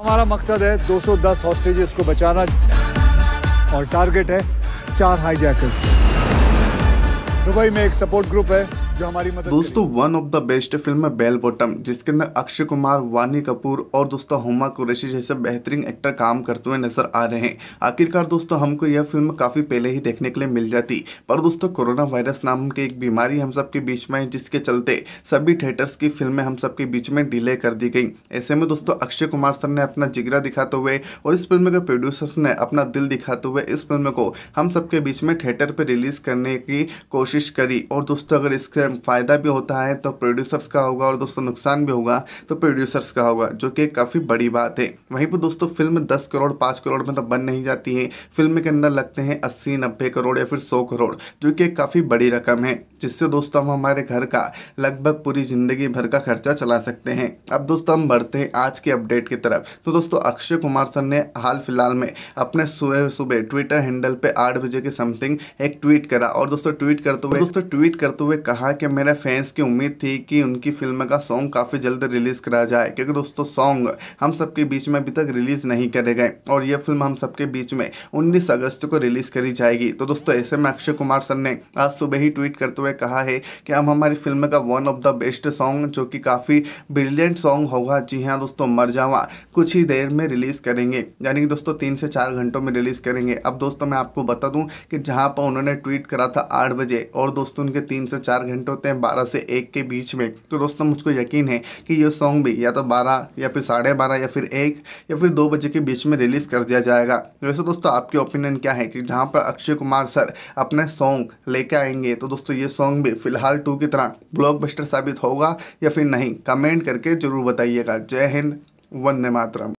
हमारा मकसद है 210 हॉस्टेजेस को बचाना और टारगेट है चार हाईजैकर्स दुबई में एक सपोर्ट ग्रुप है जो हमारी मदद दोस्तों one of the best film है बेल बॉटम जिसके अंदर अक्षय कुमार वानी कपूर और दोस्तों हुमा कुरैशी जैसे बेहतरीन एक्टर काम करते हुए नजर आ रहे हैं आखिरकार दोस्तों हमको यह फिल्म काफ़ी पहले ही देखने के लिए मिल जाती पर दोस्तों कोरोना वायरस नाम की एक बीमारी हम सबके बीच में है जिसके चलते सभी थिएटर्स की फिल्में हम सबके बीच में डिले कर दी गई ऐसे में दोस्तों अक्षय कुमार सर ने अपना जिगरा दिखाते हुए और इस फिल्म के प्रोड्यूसर्स ने अपना दिल दिखाते हुए इस फिल्म को हम सबके बीच में थिएटर पर रिलीज़ करने की कोशिश करी और दोस्तों अगर इसके फ़ायदा भी होता है तो प्रोड्यूसर्स का होगा और दोस्तों नुकसान भी होगा तो प्रोड्यूसर्स का होगा जो कि काफ़ी बड़ी बात है वहीं पर दोस्तों फिल्म दस करोड़ पाँच करोड़ में तो बन नहीं जाती है फिल्म के अंदर लगते हैं अस्सी नब्बे करोड़ या फिर सौ करोड़ जो कि काफ़ी बड़ी रकम है जिससे दोस्तों हम हमारे घर का लगभग पूरी ज़िंदगी भर का खर्चा चला सकते हैं अब दोस्तों हम बढ़ते हैं आज के अपडेट की तरफ तो दोस्तों अक्षय कुमार सर ने हाल फिलहाल में अपने सुबह सुबह ट्विटर हैंडल पे आठ बजे के समथिंग एक ट्वीट करा और दोस्तों ट्वीट करते हुए दोस्तों ट्वीट करते हुए कहा कि मेरे फैंस की उम्मीद थी कि उनकी फिल्म का सॉन्ग काफ़ी जल्द रिलीज़ करा जाए क्योंकि दोस्तों सॉन्ग हम सबके बीच में अभी तक रिलीज़ नहीं करे गए और यह फिल्म हम सबके बीच में उन्नीस अगस्त को रिलीज़ करी जाएगी तो दोस्तों ऐसे में अक्षय कुमार सर ने आज सुबह ही ट्वीट करते हुए कहा है कि हम हमारी फिल्म का one of the best song जो कि काफ़ी ब्रिलियंट सॉन्ग होगा जी हाँ दोस्तों मर जावा कुछ ही देर में रिलीज़ करेंगे यानी कि दोस्तों तीन से चार घंटों में रिलीज़ करेंगे अब दोस्तों मैं आपको बता दूं कि जहां पर उन्होंने ट्वीट करा था आठ बजे और दोस्तों उनके तीन से चार घंटे घंटे होते हैं बारह से एक के बीच में तो दोस्तों मुझको यकीन है कि ये सॉन्ग भी या तो बारह या फिर साढ़े बारह या फिर एक या फिर दो बजे के बीच में रिलीज़ कर दिया जाएगा वैसे दोस्तों आपकी ओपिनियन क्या है कि जहाँ पर अक्षय कुमार सर अपने सॉन्ग लेके आएंगे तो दोस्तों ये सॉन्ग भी फिलहाल टू की तरह ब्लॉकबस्टर साबित होगा या फिर नहीं कमेंट करके ज़रूर बताइएगा जय हिंद वंदे मातरम